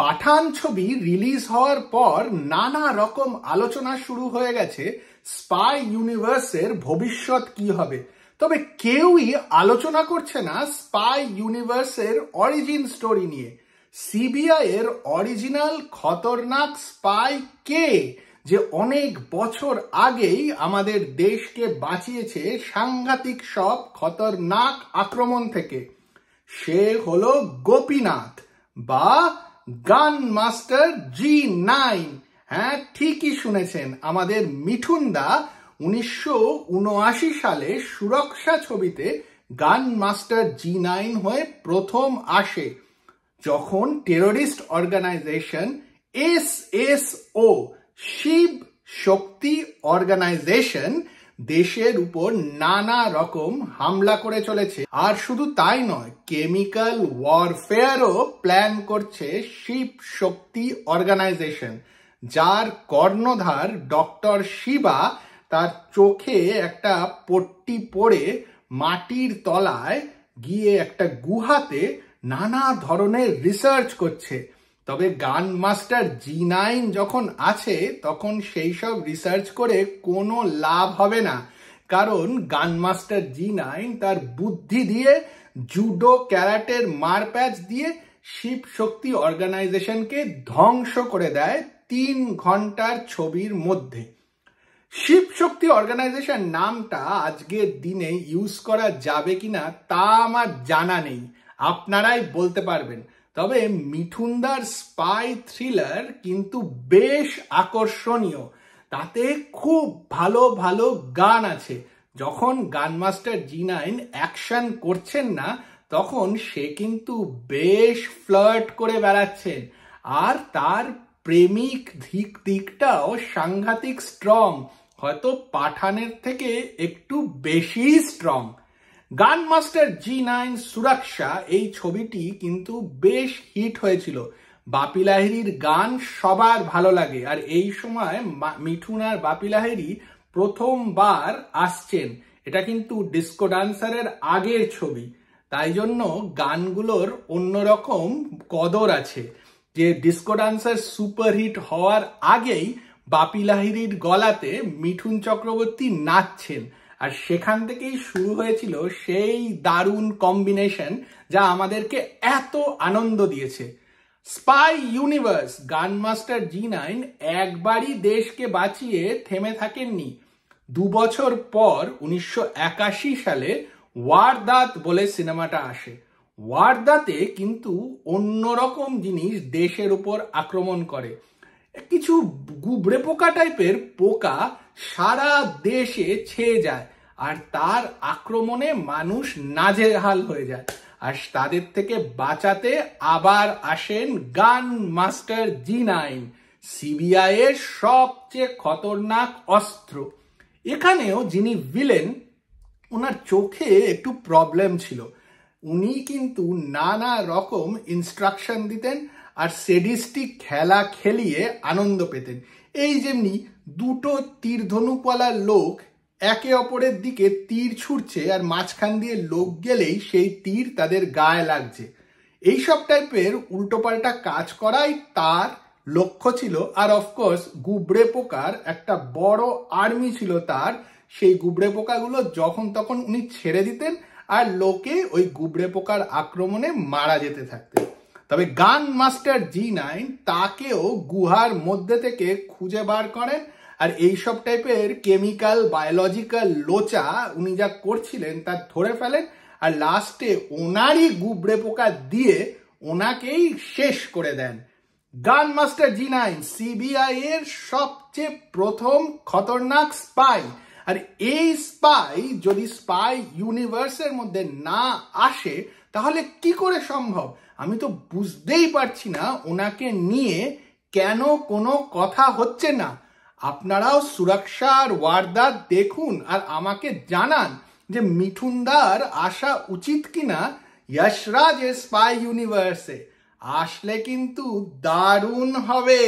পাঠান ছবি রিলিজ হওয়ার পর নানা রকম আলোচনা শুরু হয়ে গেছে স্পাই ইউনিভার্সের ভবিষ্যৎ কি হবে তবে কেউই আলোচনা করছে না স্পাই ইউনিভার্সের অরিজিন স্টোরি নিয়ে সিবিআই এর অরিজিনাল খতরনাক স্পাই কে যে অনেক বছর আগেই আমাদের দেশকে বাঁচিয়েছে সাংঘাতিক সব খতরনাক আক্রমণ থেকে সে হলো গোপীনাথ বা গান মাস্টার জি নাইন হ্যাঁ ঠিকই শুনেছেন আমাদের মিঠুন দা উনিশশো সালে সুরক্ষা ছবিতে গান মাস্টার জি নাইন হয়ে প্রথম আসে যখন টেরোরিস্ট অর্গানাইজেশন এস এস ও শিব শক্তি অর্গানাইজেশন দেশের উপর নানা রকম হামলা করে চলেছে আর শুধু তাই নয় কেমিক্যাল ওয়ারফেয়ারও প্ল্যান করছে শিব শক্তি অর্গানাইজেশন যার কর্ণধার ডক্টর শিবা তার চোখে একটা পট্টি পরে মাটির তলায় গিয়ে একটা গুহাতে নানা ধরনের রিসার্চ করছে তবে গান মাস্টার জি নাইন যখন আছে তখন সেই সব রিসার্চ করে কোনো লাভ হবে না কারণ গান মাস্টার জি নাইন তার বুদ্ধি দিয়ে জুডো ক্যারাটের মারপ্যাচ দিয়ে শিব শক্তি অর্গানাইজেশনকে ধ্বংস করে দেয় তিন ঘন্টার ছবির মধ্যে শিব শক্তি অর্গানাইজেশন নামটা আজকের দিনে ইউজ করা যাবে কিনা তা আমার জানা নেই আপনারাই বলতে পারবেন তবে মিঠুনদার স্পাই থ্রিলার কিন্তু বেশ আকর্ষণীয় তাতে খুব ভালো ভালো গান আছে যখন গান মাস্টার জি নাইন অ্যাকশন করছেন না তখন সে কিন্তু বেশ ফ্লার্ট করে বেড়াচ্ছেন আর তার প্রেমিক দিক দিকটাও সাংঘাতিক স্ট্রং হয়তো পাঠানের থেকে একটু বেশি স্ট্রং গান মাস্টার জি নাইন সুরাক্ষা এই ছবিটি কিন্তু বেশ হিট হয়েছিল বাপি লাহিরির গান সবার ভালো লাগে আর এই সময় মিঠুন আর বাপি লাহিরি প্রথমবার আসছেন এটা কিন্তু ডিস্কো ডান্সারের আগের ছবি তাই জন্য গানগুলোর অন্যরকম কদর আছে যে ডিস্কো ডান্সার সুপারহিট হওয়ার আগেই বাপি লাহিরির গলাতে মিঠুন চক্রবর্তী নাচছেন আর সেখান থেকেই শুরু হয়েছিল সেই দারুণ কম্বিনেশন যা আমাদেরকে এত আনন্দ দিয়েছে spy universe gun master G nine একবারই দেশকে বাঁচিয়ে থেমে থাকেননি দু বছর পর উনিশশো সালে ওয়ারদাত বলে সিনেমাটা আসে ওয়ারদাতে কিন্তু অন্যরকম জিনিস দেশের উপর আক্রমণ করে কিছু গুবড়ে পোকা টাইপের পোকা সারা দেশে ছেয়ে যায় আর তার আক্রমণে মানুষ নাজেহাল হয়ে যায় আর তাদের থেকে বাঁচাতে আবার আসেন গান মাস্টার জি নাইন সিবিআই এর সবচেয়ে খতরনাক অস্ত্র এখানেও যিনি ভিলেন ওনার চোখে একটু প্রবলেম ছিল উনি কিন্তু নানা রকম ইনস্ট্রাকশন দিতেন আর সেডিস্টিক খেলা খেলিয়ে আনন্দ পেতেন এই যেমনি দুটো তীর লোক একে অপরের দিকে তীর ছুটছে আর মাঝখান দিয়ে লোক গেলেই সেই তীর তাদের গায়ে লাগছে এইসব টাইপের উল্টোপাল্টা কাজ করাই তার লক্ষ্য ছিল আর অফকোর্স গুবড়ে পোকার একটা বড় আর্মি ছিল তার সেই গুবড়ে পোকাগুলো যখন তখন উনি ছেড়ে দিতেন আর লোকে ওই গুবড়ে পোকার আক্রমণে মারা যেতে থাকতেন তবে গান মাস্টার জি নাইন তাকেও গুহার মধ্যে থেকে খুঁজে বার করেন আর এই সব টাইপের কেমিক্যাল বায়োলজিক্যাল লোচা উনি যা করছিলেন তা ধরে ফেলেন আর লাস্টে ওনারই গুবড়ে পোকা দিয়ে ওনাকেই শেষ করে দেন গান মাস্টার জি নাইন সিবিআই এর সবচেয়ে প্রথম খতরনাক স্পাই আর এই স্পাই যদি স্পাই ইউনিভার্সের মধ্যে না আসে তাহলে কি করে সম্ভব আমি তো বুঝতেই পারছি না ওনাকে নিয়ে কেন কোনো কথা হচ্ছে না আপনারাও সুরক্ষার ওয়ারদাত দেখুন আর আমাকে জানান যে মিঠুনদার আসা উচিত কিনা ইয়শরাজ স্পাই ইউনিভার্সে আসলে কিন্তু দারুণ হবে